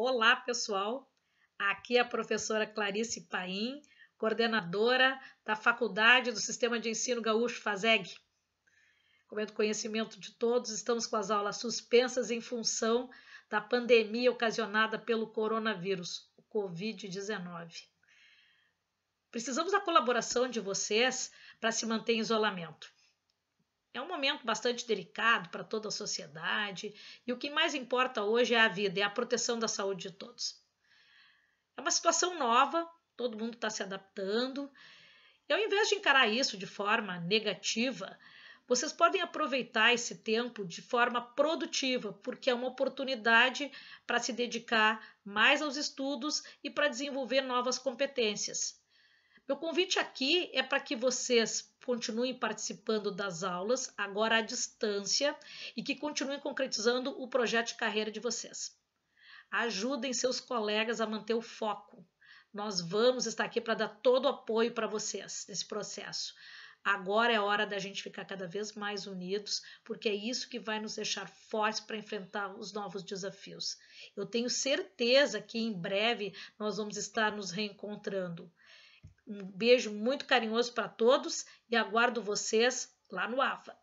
Olá, pessoal! Aqui é a professora Clarice Paim, coordenadora da Faculdade do Sistema de Ensino Gaúcho FASEG. Comendo conhecimento de todos, estamos com as aulas suspensas em função da pandemia ocasionada pelo coronavírus, o Covid-19. Precisamos da colaboração de vocês para se manter em isolamento. É um momento bastante delicado para toda a sociedade e o que mais importa hoje é a vida, é a proteção da saúde de todos. É uma situação nova, todo mundo está se adaptando. E ao invés de encarar isso de forma negativa, vocês podem aproveitar esse tempo de forma produtiva, porque é uma oportunidade para se dedicar mais aos estudos e para desenvolver novas competências. Meu convite aqui é para que vocês continuem participando das aulas, agora à distância, e que continuem concretizando o projeto de carreira de vocês. Ajudem seus colegas a manter o foco. Nós vamos estar aqui para dar todo o apoio para vocês nesse processo. Agora é hora da gente ficar cada vez mais unidos, porque é isso que vai nos deixar fortes para enfrentar os novos desafios. Eu tenho certeza que em breve nós vamos estar nos reencontrando. Um beijo muito carinhoso para todos e aguardo vocês lá no AFA.